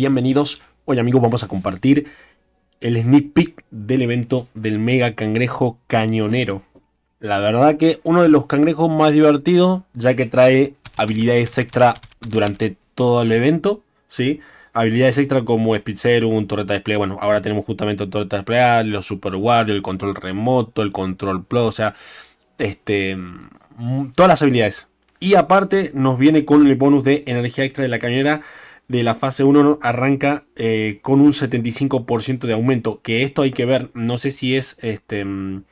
bienvenidos. Hoy amigos vamos a compartir el sneak peek del evento del mega cangrejo cañonero. La verdad que uno de los cangrejos más divertidos ya que trae habilidades extra durante todo el evento. ¿sí? Habilidades extra como Speed un torreta de display. Bueno, ahora tenemos justamente torreta de display, los super guard, el control remoto, el control plus, o sea, este, mm, todas las habilidades. Y aparte nos viene con el bonus de energía extra de la cañonera de la fase 1 arranca eh, con un 75% de aumento. Que esto hay que ver. No sé si es este mm,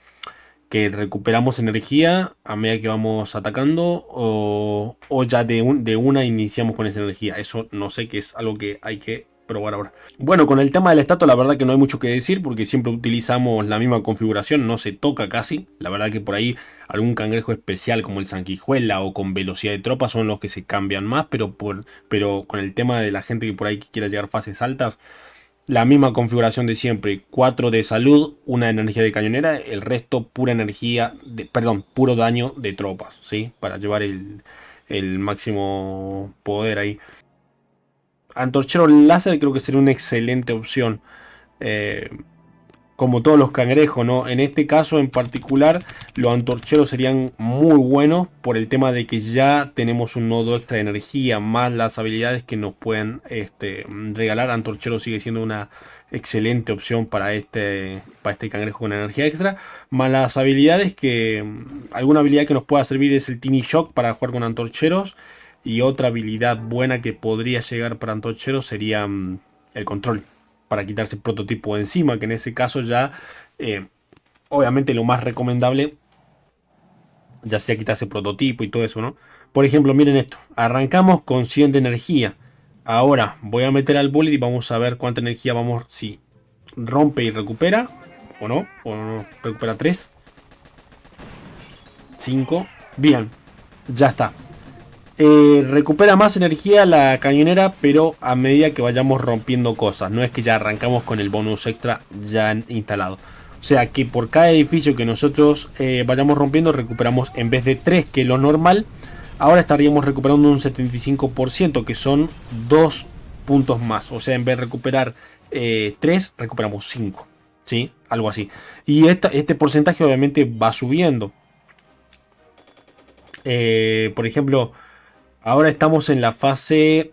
que recuperamos energía a medida que vamos atacando o, ya de, de una iniciamos con esa energía. Eso no sé que es algo que hay que pero bueno, ahora. Bueno, con el tema del estatus la verdad que no hay mucho que decir porque siempre utilizamos la misma configuración, no se toca casi. La verdad que por ahí algún cangrejo especial como el sanguijuela o con velocidad de tropas son los que se cambian más, pero, por, pero con el tema de la gente que por ahí quiera llegar fases altas, la misma configuración de siempre, 4 de salud, una energía de cañonera, el resto pura energía, de, perdón, puro daño de tropas, ¿sí? Para llevar el, el máximo poder ahí antorchero láser creo que sería una excelente opción. Eh, como todos los cangrejos, ¿no? En este caso en particular, los antorcheros serían muy buenos por el tema de que ya tenemos un nodo extra de energía, más las habilidades que nos pueden este, regalar. antorcheros sigue siendo una excelente opción para este, para este cangrejo con energía extra. Más las habilidades que... Alguna habilidad que nos pueda servir es el Tiny Shock para jugar con antorcheros. Y otra habilidad buena que podría llegar para Antochero sería mm, el control, para quitarse el prototipo encima, que en ese caso ya, eh, obviamente lo más recomendable, ya sea quitarse el prototipo y todo eso, ¿no? Por ejemplo, miren esto, arrancamos con 100 de energía. Ahora voy a meter al bullet y vamos a ver cuánta energía vamos, si rompe y recupera, o no, o no, recupera 3. 5. Bien, ya está. Eh, recupera más energía la cañonera, pero a medida que vayamos rompiendo cosas. No es que ya arrancamos con el bonus extra ya instalado. O sea que por cada edificio que nosotros eh, vayamos rompiendo, recuperamos en vez de 3, que es lo normal, ahora estaríamos recuperando un 75%, que son 2 puntos más. O sea, en vez de recuperar 3, eh, recuperamos 5. ¿Sí? Algo así. Y este porcentaje obviamente va subiendo. por ejemplo, Ahora estamos en la fase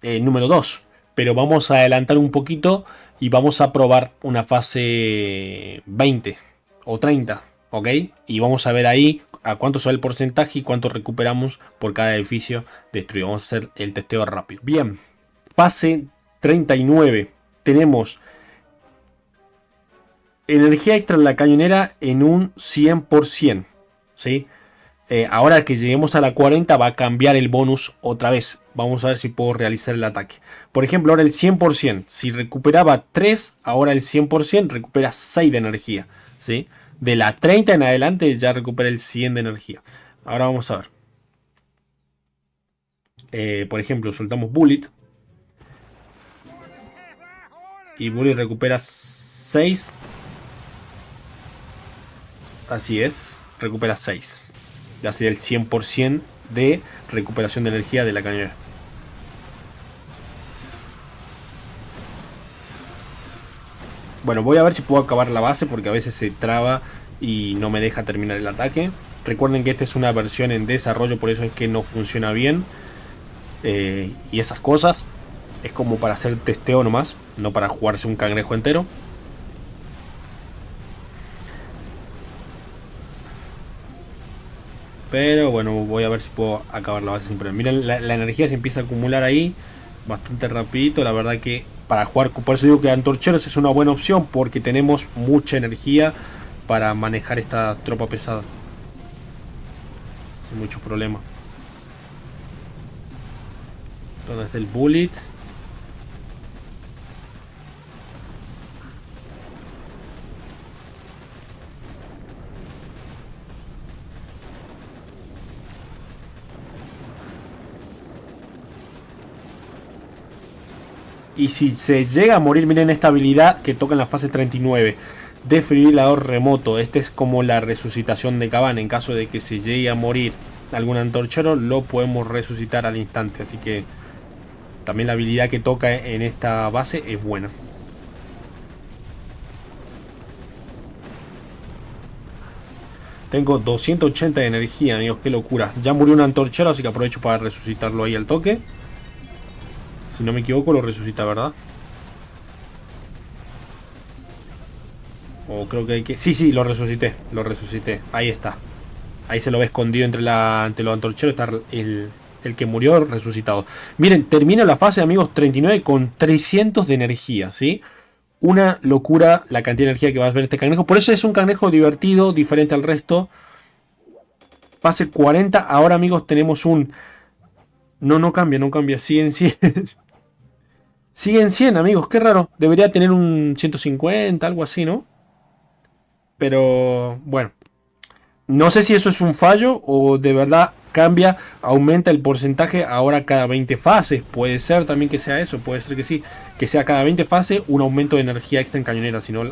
eh, número 2, pero vamos a adelantar un poquito y vamos a probar una fase 20 o 30, ¿ok? Y vamos a ver ahí a cuánto sale el porcentaje y cuánto recuperamos por cada edificio destruido. Vamos a hacer el testeo rápido. Bien, fase 39. Tenemos energía extra en la cañonera en un 100%, ¿sí? Eh, ahora que lleguemos a la 40 va a cambiar el bonus otra vez. Vamos a ver si puedo realizar el ataque. Por ejemplo, ahora el 100%. Si recuperaba 3, ahora el 100% recupera 6 de energía. ¿sí? De la 30 en adelante ya recupera el 100 de energía. Ahora vamos a ver. Eh, por ejemplo, soltamos Bullet. Y Bullet recupera 6. Así es, recupera 6 hacer el 100% de recuperación de energía de la cañera. Bueno, voy a ver si puedo acabar la base porque a veces se traba y no me deja terminar el ataque. Recuerden que esta es una versión en desarrollo, por eso es que no funciona bien. Eh, y esas cosas es como para hacer testeo nomás, no para jugarse un cangrejo entero. Pero bueno, voy a ver si puedo acabar la base sin problema. Miren, la, energía se empieza a acumular ahí bastante rapidito. La verdad que para jugar, por eso digo que Antorcheros es una buena opción porque tenemos mucha energía para manejar esta tropa pesada. Sin mucho problema. ¿Dónde está el bullet? Y si se llega a morir, miren esta habilidad que toca en la fase 39. Defibrilador remoto. Este es como la resucitación de cabana, En caso de que se llegue a morir algún antorchero, lo podemos resucitar al instante. Así que también la habilidad que toca en esta base es buena. Tengo 280 de energía, amigos, qué locura. Ya murió un antorchero, así que aprovecho para resucitarlo ahí al toque. Si no me equivoco lo resucita, ¿verdad? O creo que hay que... Sí, sí, lo resucité, lo resucité. Ahí está. Ahí se lo ve escondido entre, los antorcheros. Está el, que murió resucitado. Miren, termina la fase, amigos, 39 con 300 de energía, ¿sí? Una locura la cantidad de energía que vas a ver en este cangrejo. Por eso es un cangrejo divertido, diferente al resto. Pase 40. Ahora, amigos, tenemos un... No, no cambia, no cambia. 100, 100. Siguen 100, amigos, qué raro. Debería tener un 150, algo así, ¿no? Pero bueno. No sé si eso es un fallo o de verdad cambia, aumenta el porcentaje ahora cada 20 fases. Puede ser también que sea eso, puede ser que sí. Que sea cada 20 fases un aumento de energía extra en cañonera, si no...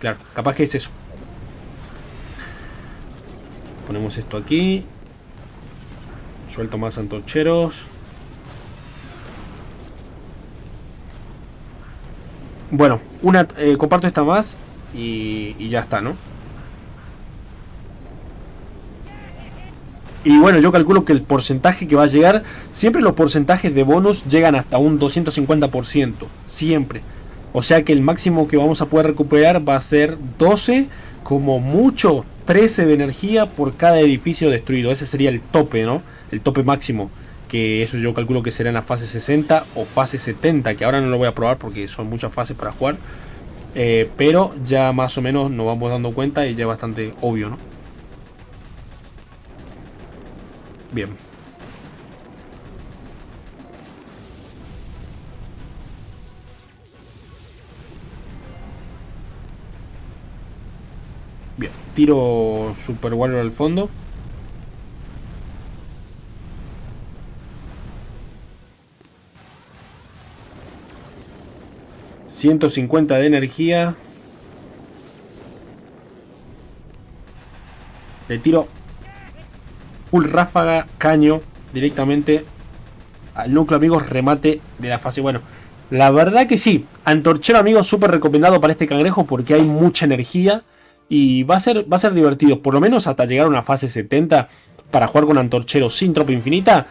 Claro, capaz que es eso. Ponemos esto aquí. Suelto más antorcheros. Bueno, una, eh, comparto esta más y, y ya está, ¿no? Y bueno, yo calculo que el porcentaje que va a llegar, siempre los porcentajes de bonus llegan hasta un 250%, siempre. O sea que el máximo que vamos a poder recuperar va a ser 12, como mucho 13 de energía por cada edificio destruido. Ese sería el tope, ¿no? El tope máximo que eso yo calculo que será en la fase 60 o fase 70, que ahora no lo voy a probar porque son muchas fases para jugar, eh, pero ya más o menos nos vamos dando cuenta y ya es bastante obvio, ¿no? Bien. Bien, tiro Super Warrior al fondo. 150 de energía. Le tiro un ráfaga, caño, directamente al núcleo, amigos, remate de la fase. Bueno, la verdad que sí. Antorchero, amigos, súper recomendado para este cangrejo porque hay mucha energía. Y va a, ser, va a ser divertido, por lo menos hasta llegar a una fase 70 para jugar con antorchero sin tropa infinita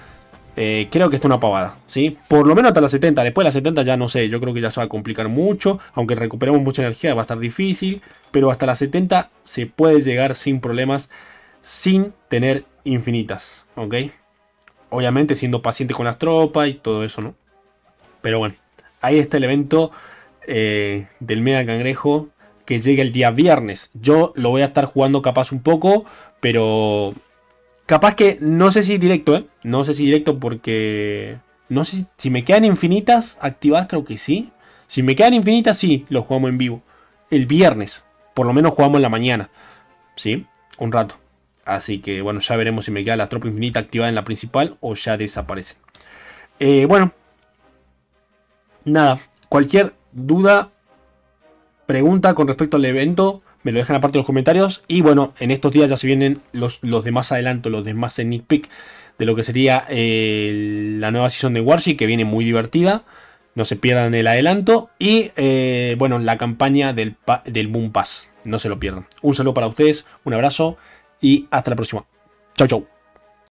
eh, creo que está una pavada, ¿sí? Por lo menos hasta las 70. Después de las 70 ya no sé, yo creo que ya se va a complicar mucho. Aunque recuperemos mucha energía, va a estar difícil. Pero hasta las 70 se puede llegar sin problemas, sin tener infinitas, ¿ok? Obviamente siendo paciente con las tropas y todo eso, ¿no? Pero bueno, ahí está el evento eh, del Mega Cangrejo que llega el día viernes. Yo lo voy a estar jugando capaz un poco, pero Capaz que, no sé si directo, ¿eh? No sé si directo porque... No sé si, me quedan infinitas activadas, creo que sí. Si me quedan infinitas, sí, lo jugamos en vivo. El viernes, por lo menos jugamos en la mañana. ¿Sí? Un rato. Así que bueno, ya veremos si me queda la tropa infinita activada en la principal o ya desaparece. Eh, bueno. Nada, cualquier duda, pregunta con respecto al evento, me lo dejan aparte en los comentarios. Y bueno, en estos días ya se vienen los, los demás adelantos, los demás sneak peek de lo que sería eh, la nueva sesión de Warship, que viene muy divertida. No se pierdan el adelanto. Y eh, bueno, la campaña del, del Boom Pass. No se lo pierdan. Un saludo para ustedes, un abrazo y hasta la próxima. Chau, chau.